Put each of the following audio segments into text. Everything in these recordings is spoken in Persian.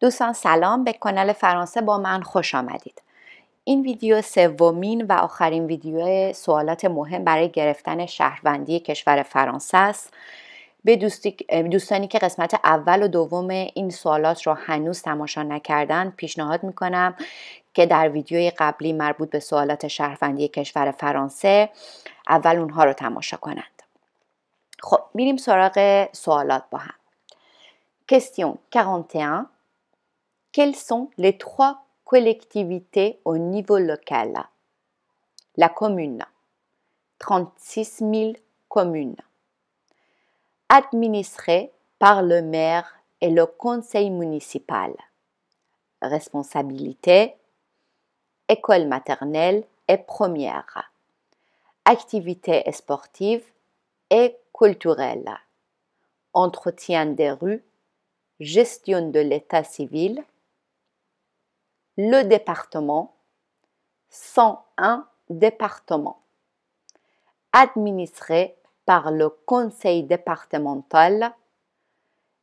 دوستان سلام به کانال فرانسه با من خوش آمدید این ویدیو سومین و آخرین ویدیو سوالات مهم برای گرفتن شهروندی کشور فرانسه است به دوستانی که قسمت اول و دوم این سوالات را هنوز تماشا نکردن پیشنهاد میکنم که در ویدیوی قبلی مربوط به سوالات شهروندی کشور فرانسه اول اونها رو تماشا کنند خب میریم سراغ سوالات با هم کستیون 41 quelles sont les trois collectivités au niveau local La commune, 36 000 communes, administrées par le maire et le conseil municipal. Responsabilité, école maternelle et première, activités sportives et culturelles, entretien des rues, gestion de l'état civil, le département, 101 départements, administrés par le conseil départemental,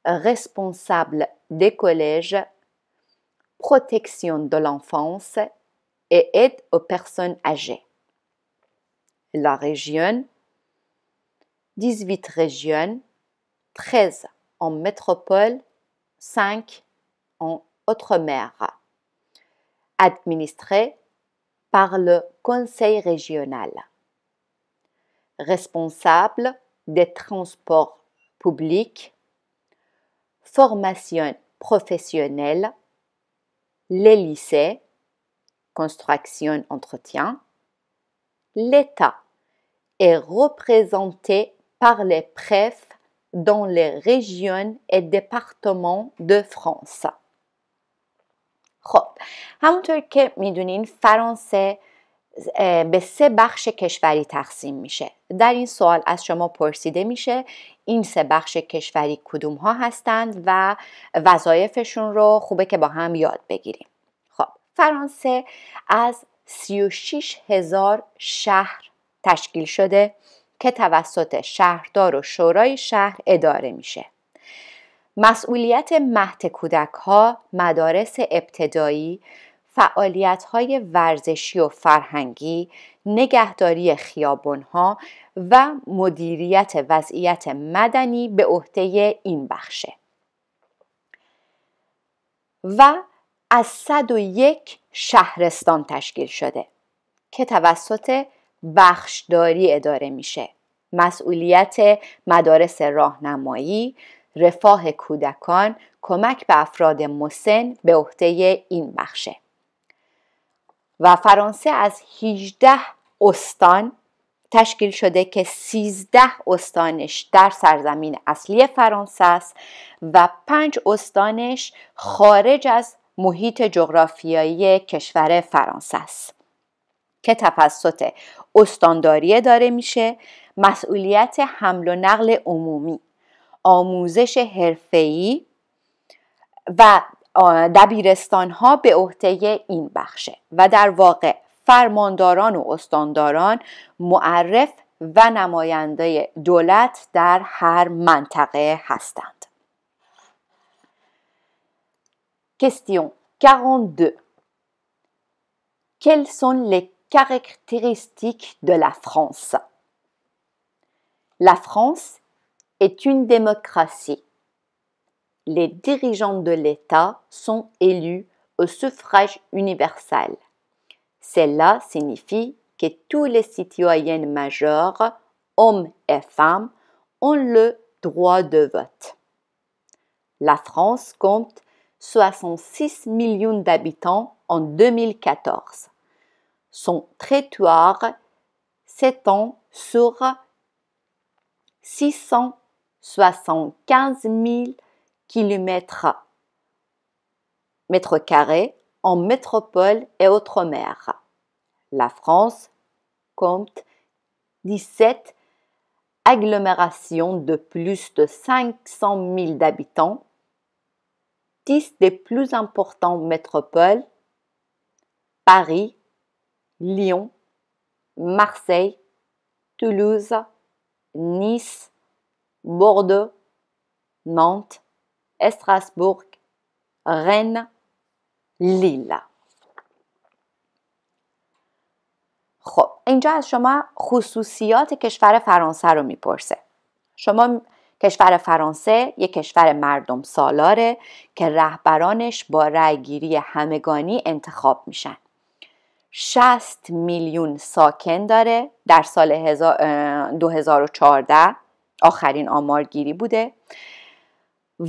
responsable des collèges, protection de l'enfance et aide aux personnes âgées. La région, 18 régions, 13 en métropole, 5 en outre-mer administré par le Conseil régional, responsable des transports publics, formation professionnelle, les lycées, construction, entretien, l'État est représenté par les préfets dans les régions et départements de France. خب همونطور که میدونین فرانسه به سه بخش کشوری تقسیم میشه در این سوال از شما پرسیده میشه این سه بخش کشوری کدوم ها هستند و وظایفشون رو خوبه که با هم یاد بگیریم خب فرانسه از 36 هزار شهر تشکیل شده که توسط شهردار و شورای شهر اداره میشه مسئولیت مهد کودک ها، مدارس ابتدایی، فعالیت های ورزشی و فرهنگی، نگهداری خیابون ها و مدیریت وضعیت مدنی به عهده این بخشه و از 101 شهرستان تشکیل شده که توسط بخشداری اداره میشه مسئولیت مدارس راهنمایی رفاه کودکان کمک به افراد مسن به عهده این بخشه و فرانسه از 18 استان تشکیل شده که 13 استانش در سرزمین اصلی فرانسه است و 5 استانش خارج از محیط جغرافیایی کشور فرانسه است که تفسط استانداریه داره میشه مسئولیت حمل و نقل عمومی آموزش حرفه‌ای و دبیرستان ها به عهده این بخشه و در واقع فرمانداران و استانداران معرف و نماینده دولت در هر منطقه هستند. Question 42 Quelles sont les caractéristiques de la France La France est une démocratie. Les dirigeants de l'État sont élus au suffrage universel. Cela signifie que tous les citoyens majeurs, hommes et femmes, ont le droit de vote. La France compte 66 millions d'habitants en 2014. Son territoire s'étend sur 600 75 000 km mètres carrés en métropole et outre-mer. La France compte 17 agglomérations de plus de 500 000 habitants, 10 des plus importantes métropoles, Paris, Lyon, Marseille, Toulouse, Nice, Bordeaux, Nantes, Strasbourg, Rennes, Lille. خب اینجا از شما خصوصیات کشور فرانسه رو میپرسه شما کشور فرانسه یک کشور مردم سالاره که رهبرانش با رأیگیری همگانی انتخاب میشن 60 میلیون ساکن داره در سال 2014 آخرین آمارگیری بوده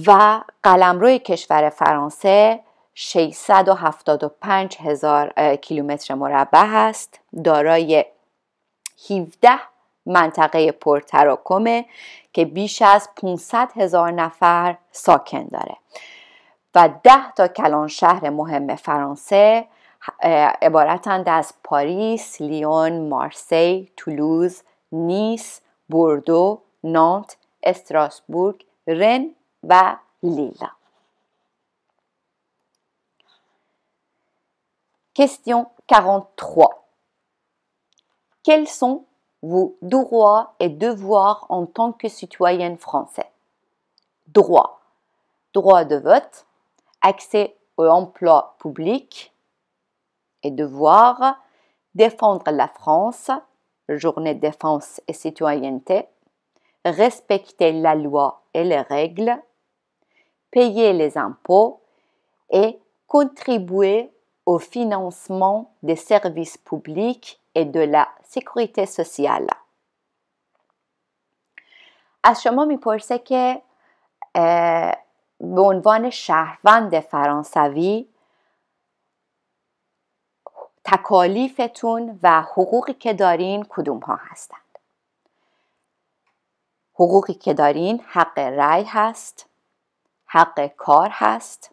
و قلمرو کشور فرانسه 675 هزار کیلومتر مربع است. دارای 17 منطقه پرتراکمه که بیش از 500 هزار نفر ساکن داره و 10 تا کلان شهر مهم فرانسه عبارتند از پاریس، لیون، مارسی، تولوز، نیس، بردو، Nantes, Strasbourg, Rennes val Lille. Question 43. Quels sont vos droits et devoirs en tant que citoyenne française Droit. Droit de vote, accès aux emploi public, et devoir défendre la France, journée défense et citoyenneté, respecter la loi et les règles, payer les impôts et contribuer au financement des services publics et de la sécurité sociale. از شما میپرسه که به عنوان شهروند فرانسوی تکالیفتون و حقوقی که دارین کدوم حقوقی که دارین حق رأی هست حق کار هست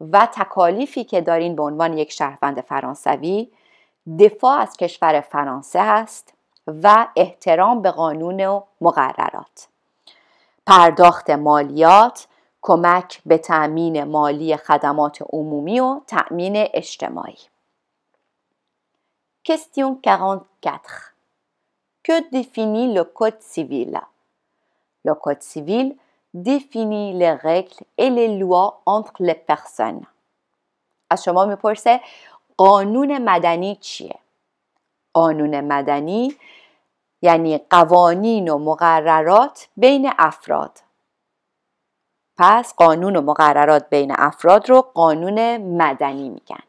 و تکالیفی که دارین به عنوان یک شهروند فرانسوی دفاع از کشور فرانسه هست و احترام به قانون و مقررات پرداخت مالیات کمک به تأمین مالی خدمات عمومی و تأمین اجتماعی Question 44 que définit le Code civil. Le Code civil définit les règles et les lois entre les personnes. از شما میپرسه قانون مدنی چیه؟ قانون مدنی یعنی قوانین و مقررات بین افراد پس قانون و مقررات بین افراد رو قانون مدنی میگن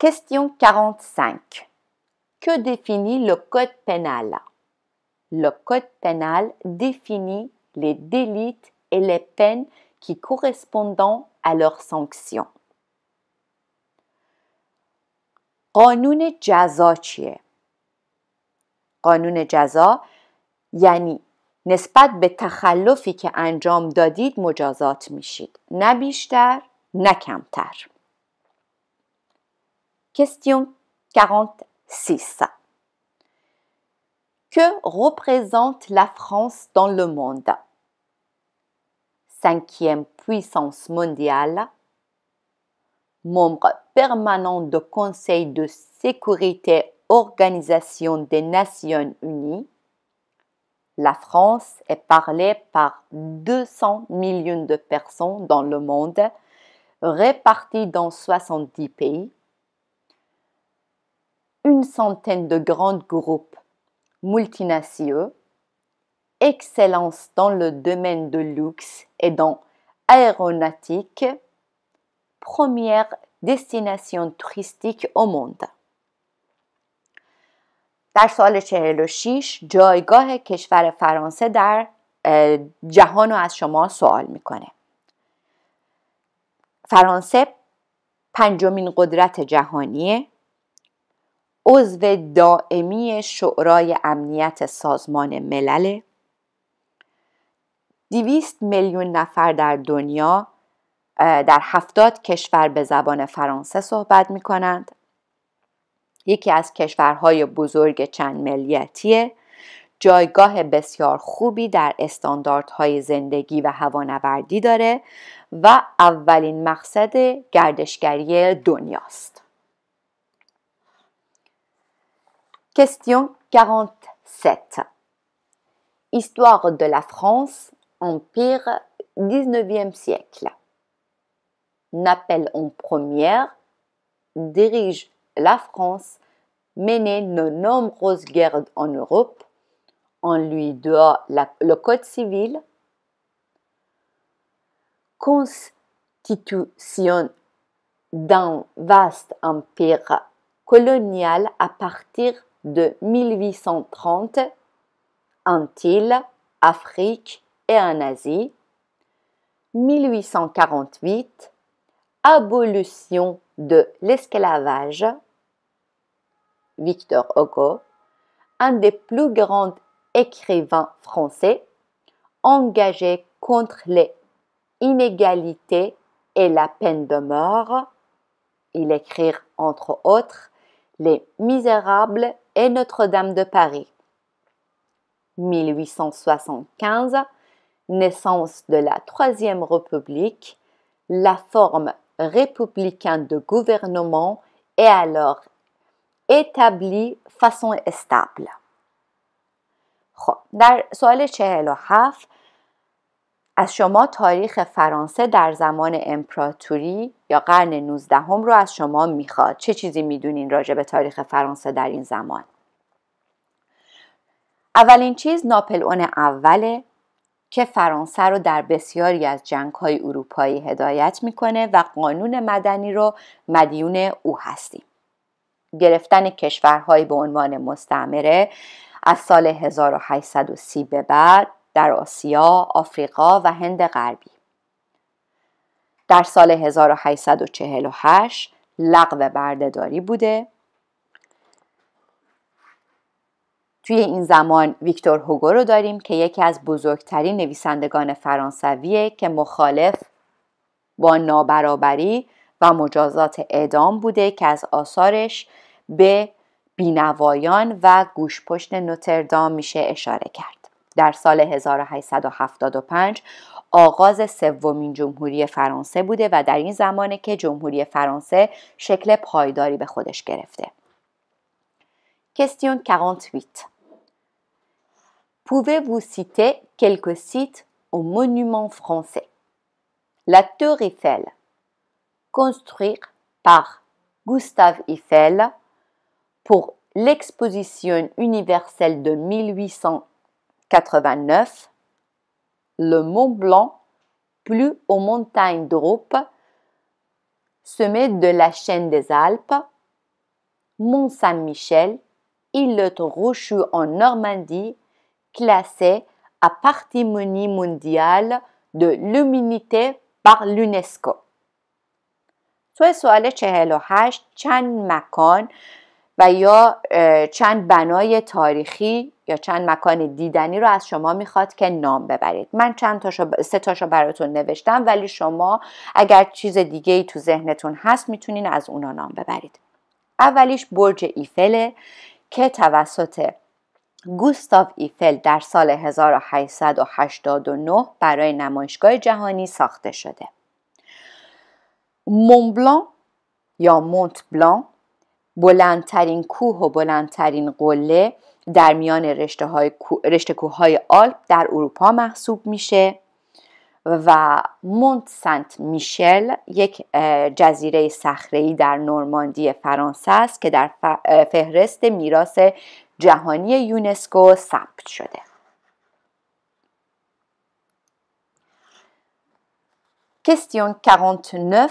Question 45. Que définit le Code pénal Le Code pénal définit les délits et les peines qui correspondent à leurs sanctions. قانون جزا چیه؟ قانون جزا یعنی نسبت به تخلفی که انجام دادید مجازات میشید نه بیشتر نه کمتر Question 46. Que représente la France dans le monde Cinquième puissance mondiale, membre permanent du Conseil de sécurité Organisation des Nations Unies, la France est parlée par 200 millions de personnes dans le monde, réparties dans 70 pays. une centaine de grands groupes multinationaux, excellence dans le domaine de luxe et dans aéronautique, première destination touristique au monde. در سال 46 جایگاه کشور فرانسه در جهان رو از شما سوال میکنه فرانسه پنجمین قدرت جهانیه عضو دائمی شورای امنیت سازمان ملل دیویست میلیون نفر در دنیا در هفتاد کشور به زبان فرانسه صحبت می کنند یکی از کشورهای بزرگ چند ملیتیه جایگاه بسیار خوبی در استانداردهای زندگی و هوانوردی داره و اولین مقصد گردشگری دنیاست. Question 47. Histoire de la France, Empire, 19e siècle. Nappel en première dirige la France, menait de nombreuses guerres en Europe. On lui doit le Code civil, constitution d'un vaste empire colonial à partir de 1830, Antilles, Afrique et en Asie. 1848, abolition de l'esclavage. Victor Hugo, un des plus grands écrivains français, engagé contre les inégalités et la peine de mort. Il écrit entre autres Les Misérables notre-Dame de Paris. 1875, naissance de la Troisième République, la forme républicaine de gouvernement est alors établie façon stable. از شما تاریخ فرانسه در زمان امپراتوری یا قرن 19 هم رو از شما میخواد چه چیزی میدونین راجع به تاریخ فرانسه در این زمان اولین چیز ناپل اون اوله که فرانسه رو در بسیاری از جنگ های اروپایی هدایت میکنه و قانون مدنی رو مدیون او هستیم گرفتن کشورهایی به عنوان مستعمره از سال 1830 به بعد در آسیا، آفریقا و هند غربی. در سال 1848 لغو بردهداری بوده توی این زمان ویکتور هوگو رو داریم که یکی از بزرگترین نویسندگان فرانسویه که مخالف با نابرابری و مجازات اعدام بوده که از آثارش به بینوایان و گوشپشت نوتردام میشه اشاره کرد. در سال 1875 آغاز سومین جمهوری فرانسه بوده و در این زمانه که جمهوری فرانسه شکل پایداری به خودش گرفته. Question 48 Pouvez-vous citer quelques sites aux monuments français La Tour Eiffel, construite par Gustave Eiffel pour l'exposition universelle de 1800 89, le Mont Blanc, plus aux montagnes d'Europe, sommet de la chaîne des Alpes, Mont Saint-Michel, île de rocheux en Normandie, classé à patrimoine mondial de l'humanité par l'UNESCO. توی سوال 48 چند مکان و یا چند بنای یا چند مکان دیدنی رو از شما میخواد که نام ببرید من چند تاشو سه تاشو براتون نوشتم ولی شما اگر چیز دیگه ای تو ذهنتون هست میتونین از اونا نام ببرید اولیش برج ایفله که توسط گوستاف ایفل در سال 1889 برای نمایشگاه جهانی ساخته شده مونبلان یا مونت بلان بلندترین کوه و بلندترین قله در میان رشته, های، آلپ در اروپا محسوب میشه و مونت سنت میشل یک جزیره صخره‌ای در نورماندی فرانسه است که در فهرست میراث جهانی یونسکو ثبت شده Question 49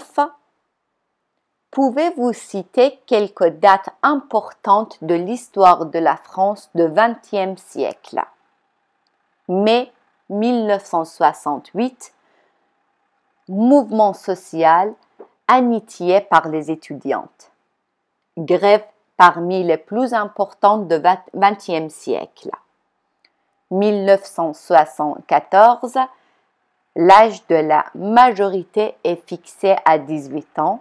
Pouvez-vous citer quelques dates importantes de l'histoire de la France du XXe siècle Mai 1968, mouvement social amitié par les étudiantes. Grève parmi les plus importantes du XXe siècle. 1974, l'âge de la majorité est fixé à 18 ans.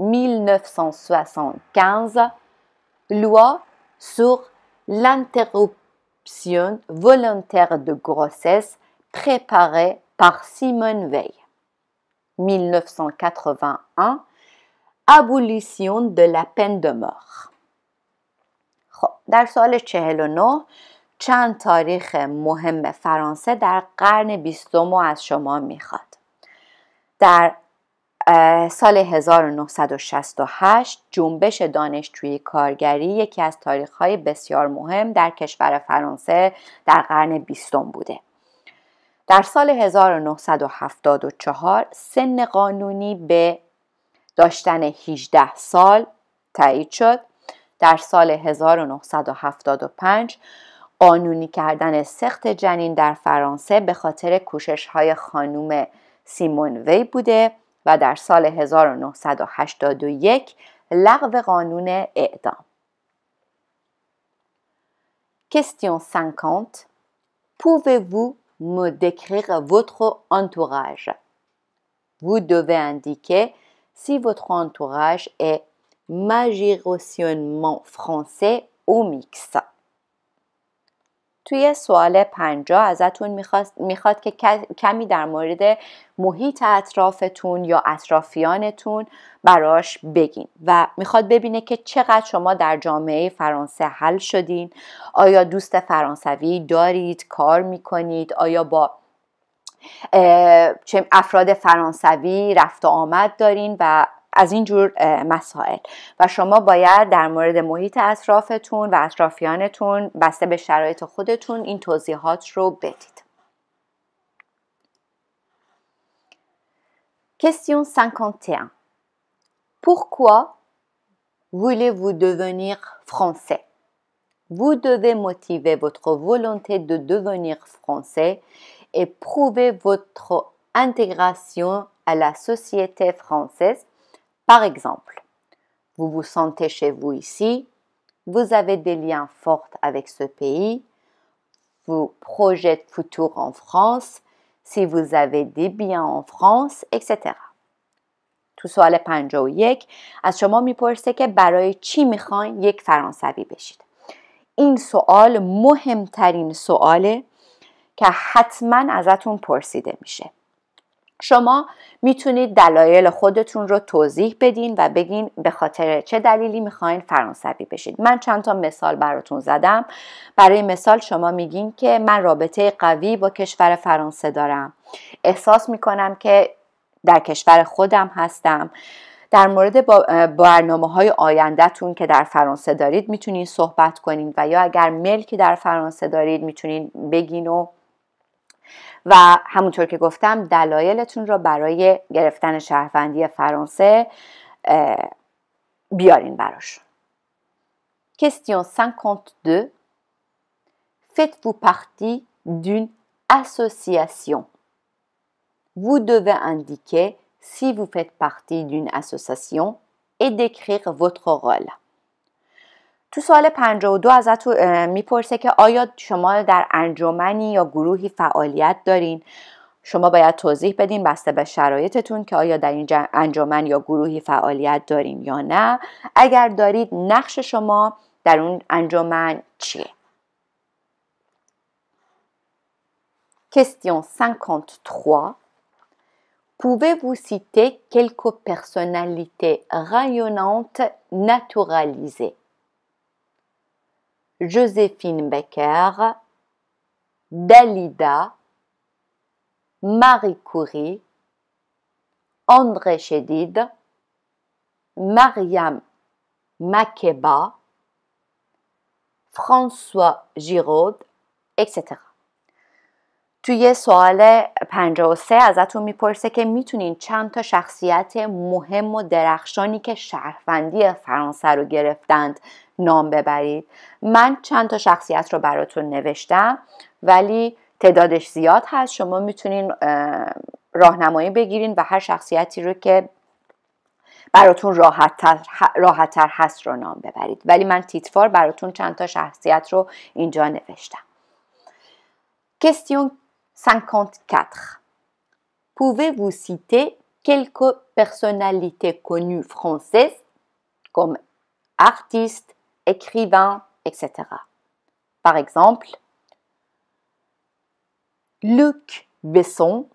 1975, loi sur l'interruption volontaire de grossesse préparée par Simone Veil. 1981, abolition de la peine de mort. خب در سال 49 چند تاریخ مهم فرانسه در قرن بیستم از شما میخواد. در سال 1968 جنبش دانشجویی کارگری یکی از تاریخهای بسیار مهم در کشور فرانسه در قرن بیستم بوده در سال 1974 سن قانونی به داشتن 18 سال تایید شد در سال 1975 قانونی کردن سخت جنین در فرانسه به خاطر کوشش های خانوم سیمون وی بوده Question 50. Pouvez-vous me décrire votre entourage Vous devez indiquer si votre entourage est majoritairement français ou mixte. توی سوال پنجا ازتون میخواد که کمی در مورد محیط اطرافتون یا اطرافیانتون براش بگین و میخواد ببینه که چقدر شما در جامعه فرانسه حل شدین آیا دوست فرانسوی دارید کار میکنید آیا با افراد فرانسوی رفت و آمد دارین و از این جور مسائل و شما باید در مورد محیط اطرافتون و اطرافیانتون بسته به شرایط خودتون این توضیحات رو بدید. Question 51. Pourquoi voulez-vous devenir français Vous devez motiver votre volonté de devenir français et prouver votre intégration à la société française Par exemple, vous vous sentez chez vous ici, vous avez des liens forts avec ce pays, vous projetez futur en France, si vous avez des biens en France, etc. تو سوال 51 از شما میپرسه که برای چی میخواین یک فرانسوی بشید این سوال مهمترین سواله که حتما ازتون پرسیده میشه شما میتونید دلایل خودتون رو توضیح بدین و بگین به خاطر چه دلیلی میخواین فرانسوی بشید من چند تا مثال براتون زدم برای مثال شما میگین که من رابطه قوی با کشور فرانسه دارم احساس میکنم که در کشور خودم هستم در مورد برنامه های آیندهتون که در فرانسه دارید میتونین صحبت کنین و یا اگر ملکی در فرانسه دارید میتونین بگین و و که Question 52 Faites-vous partie d'une association Vous devez indiquer si vous faites partie d'une association et décrire votre rôle. تو سال 52 ازت میپرسه که آیا شما در انجمنی یا گروهی فعالیت دارین شما باید توضیح بدین بسته به شرایطتون که آیا در این انجمن یا گروهی فعالیت داریم یا نه اگر دارید نقش شما در اون انجمن چیه Question 53 Pouvez-vous citer quelques personnalités rayonnantes naturalisées Joséphine Becker, Dalida, Marie Curie, André Chédid, Mariam Makeba, François Giraud, etc. توی سوال 53 ازتون میپرسه که میتونین چند تا شخصیت مهم و درخشانی که شهروندی فرانسه رو گرفتند نام ببرید من چند تا شخصیت رو براتون نوشتم ولی تعدادش زیاد هست شما میتونین راهنمایی بگیرین و هر شخصیتی رو که براتون راحت تر, هست رو نام ببرید ولی من تیتفار براتون چند تا شخصیت رو اینجا نوشتم Question 54 Pouvez-vous citer quelques personnalités connues françaises comme artistes, écrivain, etc. Par exemple, Luc Besson,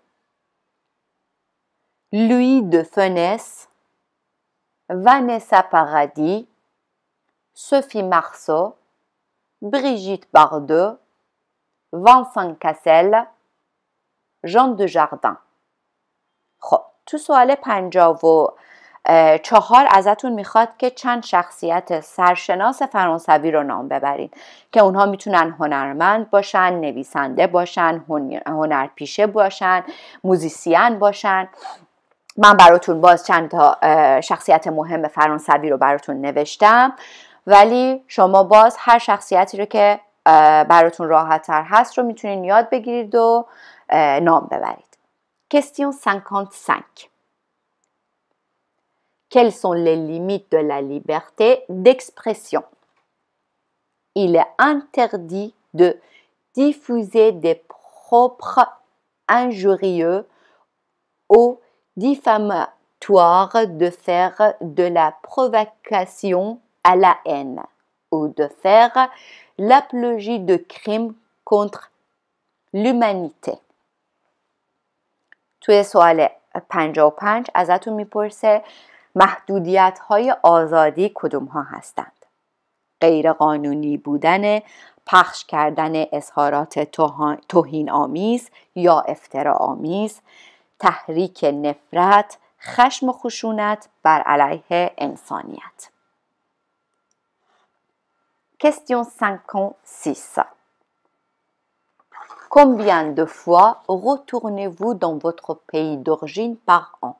Louis de Funès, Vanessa Paradis, Sophie Marceau, Brigitte Bardot, Vincent Cassel, Jean de خب تو سوال پنجاب چهار ازتون میخواد که چند شخصیت سرشناس فرانسوی رو نام ببرید که اونها میتونن هنرمند باشن نویسنده باشن هنرپیشه باشن موزیسین باشن من براتون باز چند تا شخصیت مهم فرانسوی رو براتون نوشتم ولی شما باز هر شخصیتی رو که براتون راحت تر هست رو میتونین یاد بگیرید و نام ببرید کستیون 55 quelles sont les limites de la liberté d'expression. Il est interdit de diffuser des propres injurieux ou diffamatoires, de faire de la provocation à la haine ou de faire l'apologie de crimes contre l'humanité. محدودیت های آزادی کدوم ها هستند غیرقانونی بودن پخش کردن اظهارات توهین آمیز یا افترا آمیز تحریک نفرت خشم و خشونت بر علیه انسانیت Question 56 Combien de fois retournez-vous dans votre pays d'origine par an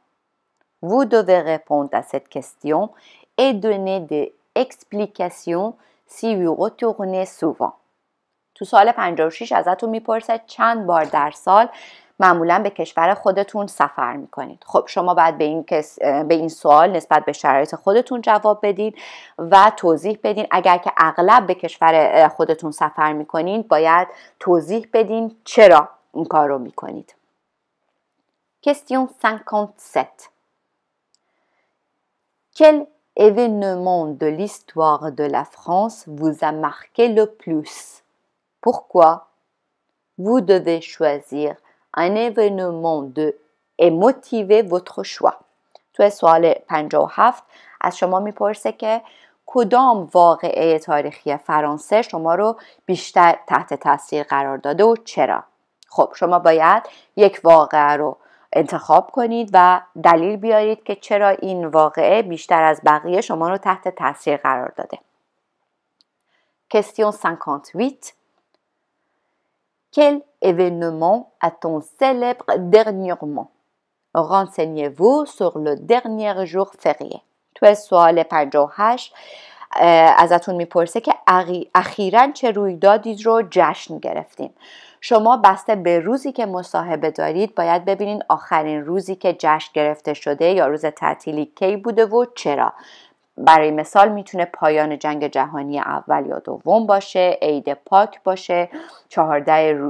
Vous devez répondre à cette question et donner des explications si vous retournez souvent. تو سال 56 ازتون میپرسه چند بار در سال معمولا به کشور خودتون سفر میکنید خب شما باید به این, کس، به این سوال نسبت به شرایط خودتون جواب بدین و توضیح بدین اگر که اغلب به کشور خودتون سفر میکنید باید توضیح بدین چرا این کار رو میکنید Question 57 Quel événement de l'histoire de la France vous a marqué le plus Pourquoi Vous devez choisir un événement de et motiver votre choix. توی سوال 57 از شما میپرسه که کدام واقعه تاریخی فرانسه شما رو بیشتر تحت تاثیر قرار داده و چرا خب شما باید یک واقعه رو انتخاب کنید و دلیل بیارید که چرا این واقعه بیشتر از بقیه شما رو تحت تاثیر قرار داده. Question 58 Quel événement a-t-on célèbre dernièrement Renseignez-vous sur le dernier jour férié. توی سوال 58 ازتون میپرسه که اخیرا چه رویدادی رو جشن گرفتیم شما بسته به روزی که مصاحبه دارید باید ببینید آخرین روزی که جشن گرفته شده یا روز تعطیلی کی بوده و چرا برای مثال میتونه پایان جنگ جهانی اول یا دوم باشه عید پاک باشه چهارده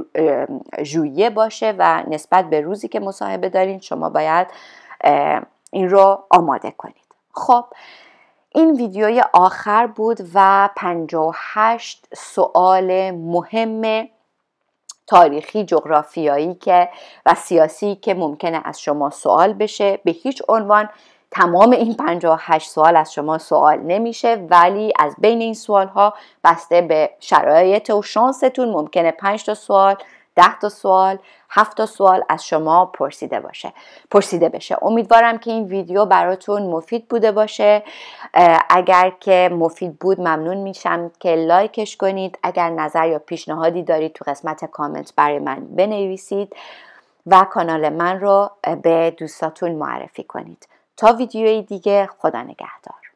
ژوئیه باشه و نسبت به روزی که مصاحبه دارین شما باید این رو آماده کنید خب این ویدیوی آخر بود و 58 سوال مهم تاریخی جغرافیایی که و سیاسی که ممکنه از شما سوال بشه به هیچ عنوان تمام این 58 سوال از شما سوال نمیشه ولی از بین این سوال ها بسته به شرایط و شانستون ممکنه 5 تا سوال ده تا سوال هفت تا سوال از شما پرسیده باشه پرسیده بشه امیدوارم که این ویدیو براتون مفید بوده باشه اگر که مفید بود ممنون میشم که لایکش کنید اگر نظر یا پیشنهادی دارید تو قسمت کامنت برای من بنویسید و کانال من رو به دوستاتون معرفی کنید تا ویدیوی دیگه خدا نگهدار